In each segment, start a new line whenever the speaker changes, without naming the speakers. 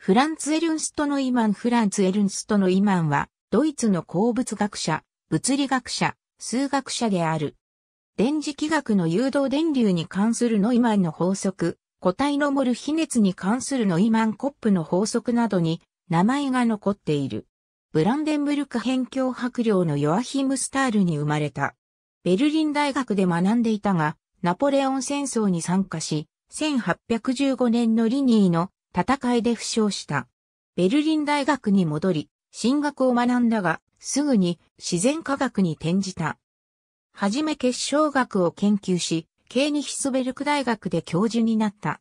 フランツ・エルンストノイマンフランツ・エルンストノイマンは、ドイツの鉱物学者、物理学者、数学者である。電磁気学の誘導電流に関するノイマンの法則、固体のモル比熱に関するノイマンコップの法則などに名前が残っている。ブランデンブルク辺境伯領のヨアヒム・スタールに生まれた。ベルリン大学で学んでいたが、ナポレオン戦争に参加し、1815年のリニーの戦いで負傷した。ベルリン大学に戻り、進学を学んだが、すぐに自然科学に転じた。はじめ結晶学を研究し、ケーニヒスベルク大学で教授になった。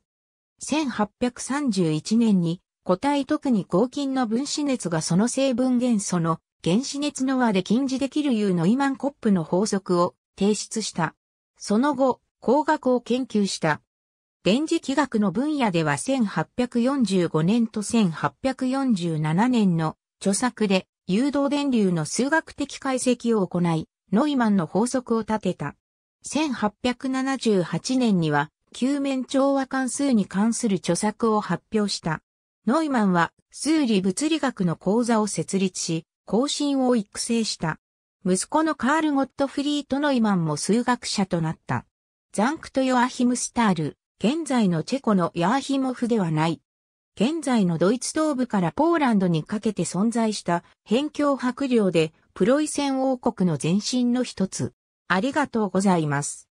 1831年に、固体特に合金の分子熱がその成分元素の原子熱の和で禁じできるいうノイマンコップの法則を提出した。その後、工学を研究した。電磁気学の分野では1845年と1847年の著作で誘導電流の数学的解析を行い、ノイマンの法則を立てた。1878年には、球面調和関数に関する著作を発表した。ノイマンは数理物理学の講座を設立し、後進を育成した。息子のカール・ゴットフリート・ノイマンも数学者となった。ザンクト・ヨアヒム・スタール、現在のチェコのヤーヒモフではない。現在のドイツ東部からポーランドにかけて存在した辺境白領でプロイセン王国の前身の一つ。ありがとうございます。